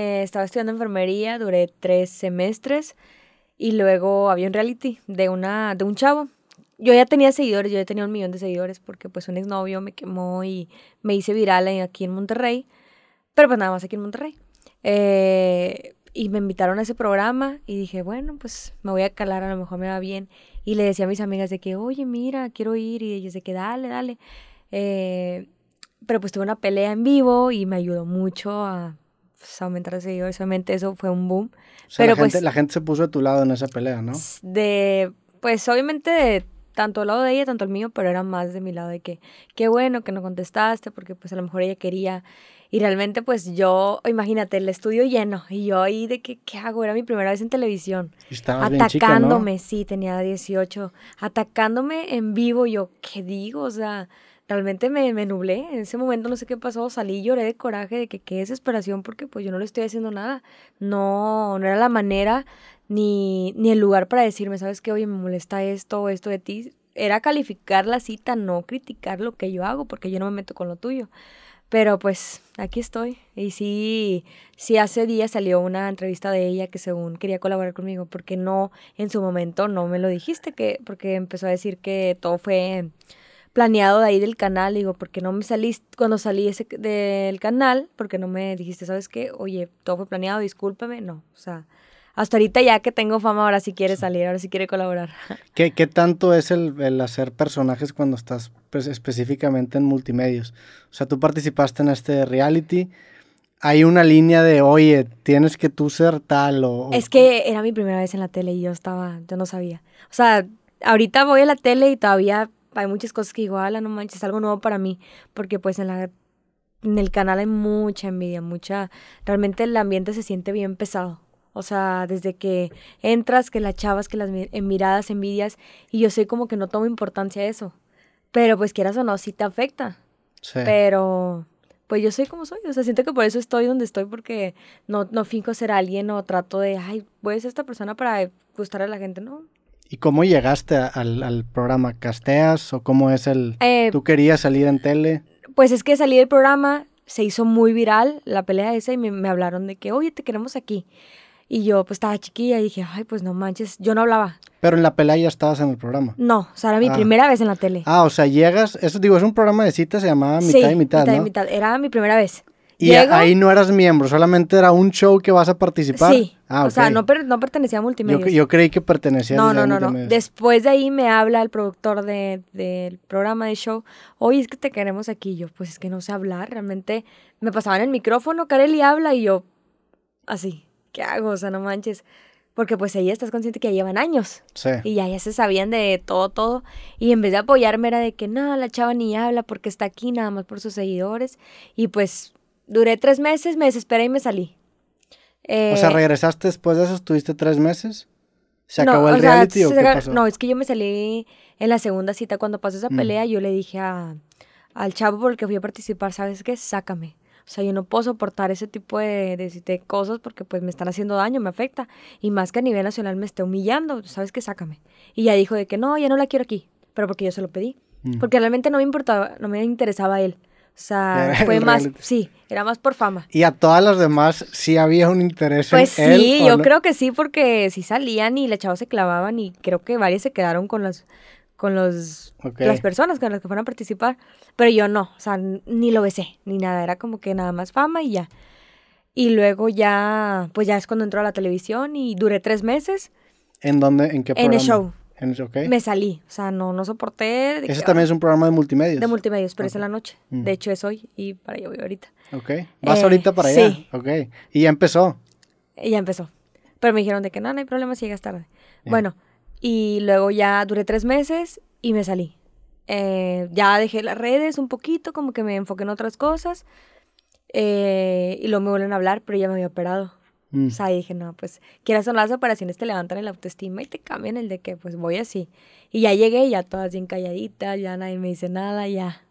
Eh, estaba estudiando enfermería, duré tres semestres y luego había un reality de, una, de un chavo. Yo ya tenía seguidores, yo ya tenía un millón de seguidores porque pues un exnovio me quemó y me hice viral aquí en Monterrey, pero pues nada más aquí en Monterrey. Eh, y me invitaron a ese programa y dije, bueno, pues me voy a calar, a lo mejor me va bien. Y le decía a mis amigas de que, oye, mira, quiero ir y ellas de que, dale, dale. Eh, pero pues tuve una pelea en vivo y me ayudó mucho a pues, aumentar mientras seguidores, obviamente eso fue un boom. pero la, pues, gente, la gente se puso de tu lado en esa pelea, ¿no? De, pues obviamente de tanto el lado de ella, tanto el mío, pero era más de mi lado de que, qué bueno que no contestaste, porque pues a lo mejor ella quería. Y realmente pues yo, imagínate, el estudio lleno y yo ahí de que, ¿qué hago? Era mi primera vez en televisión. estaba atacándome, bien sí, tenía 18, atacándome en vivo, yo, ¿qué digo? O sea, realmente me, me, nublé, en ese momento no sé qué pasó, salí, lloré de coraje, de que qué desesperación, porque pues yo no le estoy haciendo nada, no, era la manera ni, ni el lugar para decirme, sabes qué, oye, me molesta esto, esto de ti, era calificar la cita, no criticar lo que yo hago, porque yo no me meto con lo tuyo. Pero pues aquí estoy. Y sí, sí hace días salió una entrevista de ella que según quería colaborar conmigo, porque no, en su momento no me lo dijiste, que, porque empezó a decir que todo fue planeado de ahí del canal. Digo, porque no me saliste cuando salí ese, del canal? Porque no me dijiste, ¿sabes qué? Oye, todo fue planeado, discúlpame. No, o sea, hasta ahorita ya que tengo fama, ahora sí quiere salir, ahora sí quiere colaborar. ¿Qué, qué tanto es el, el, hacer personajes cuando estás pues, específicamente en multimedios? O sea, tú participaste en este reality. Hay una línea de, oye, tienes que tú ser tal o... Es que era mi primera vez en la tele y yo estaba, yo no sabía. O sea, ahorita voy a la tele y todavía hay muchas cosas que digo, no manches, es algo nuevo para mí, porque pues en la en el canal hay mucha envidia, mucha, realmente el ambiente se siente bien pesado. O sea, desde que entras, que las chavas, que las eh, miradas, envidias, y yo sé como que no tomo importancia a eso. Pero pues quieras o no, sí te afecta. Pero pues yo soy como soy. O sea, siento que por eso estoy donde estoy, porque no, no finco ser alguien o trato de, ay, voy a ser esta persona para gustar a la gente. No, ¿Y cómo llegaste al, programa? ¿Casteas o cómo es el... Eh, ¿Tú querías salir en tele? Pues es que salí del programa, se hizo muy viral la pelea esa y me, hablaron de que, oye, te queremos aquí. Y yo pues estaba chiquilla y dije, ay, pues no manches, yo no hablaba. Pero en la pelea ya estabas en el programa. No, o sea, era mi ah. primera vez en la tele. Ah, o sea, llegas, eso digo, es un programa de citas, se llamaba Mitad y Mitad, mitad ¿no? y mitad, era mi primera vez. Y ahí no eras miembro, solamente era un show que vas a participar. Sí. Ah, o sea, no, no pertenecía a multimedia. Yo, creí que pertenecía a No, no, no, no. Después de ahí me habla el productor del programa de show. Oye, es que te queremos aquí. Yo, pues es que no sé hablar. Realmente me pasaban el micrófono, Kareli habla y yo, así, ¿qué hago? O sea, no manches. Porque pues ahí estás consciente que llevan años. Sí. Y ya, ya se sabían de todo, todo. Y en vez de apoyarme era de que, no, la chava ni habla porque está aquí nada más por sus seguidores. Y pues Duré tres meses, me desesperé y me salí. o sea, eh, regresaste después de eso, estuviste tres meses. ¿Se no, acabó el reality o qué No, es que yo me salí en la segunda cita. Cuando pasó esa mm. pelea, yo le dije al chavo por el que fui a participar, ¿sabes qué? Sácame. O sea, yo no puedo soportar ese tipo de, cosas porque pues me están haciendo daño, me afecta. Y más que a nivel nacional me esté humillando, ¿sabes qué? Sácame. Y ya dijo de que no, ya no la quiero aquí, pero porque yo se lo pedí. Mm. Porque realmente no me importaba, no me interesaba a él. O sea, fue más, sí, era más por fama. Y a todas las demás sí había un interés pues sí, yo creo que sí, porque sí salían y la chavos se clavaban y creo que varias se quedaron con las, con los, las personas con las que fueron a participar. Pero yo no, o sea, ni lo besé, ni nada, era como que nada más fama y ya. Y luego ya, pues ya es cuando entró a la televisión y duré tres meses. ¿En dónde? ¿En qué programa? En el show. Me salí, o sea, no, no soporté. Ese también es un programa de multimedia? De multimedia, pero es en la noche. De hecho, es hoy y para allá voy ahorita. Ok. ¿Vas eh, ahorita para allá? Sí. Ok. ¿Y ya empezó? Ya empezó. Pero me dijeron de que no, no hay problema si llegas tarde. Bueno, y luego ya duré tres meses y me salí. Eh, ya dejé las redes un poquito, como que me enfoqué en otras cosas. Eh, y luego me vuelven a hablar, pero ya me había operado. Mm. O sea, dije, no, pues, quieras son las operaciones, te levantan el autoestima y te cambian el de que, pues, voy así. Y ya llegué, ya todas bien calladitas, ya nadie me dice nada, ya,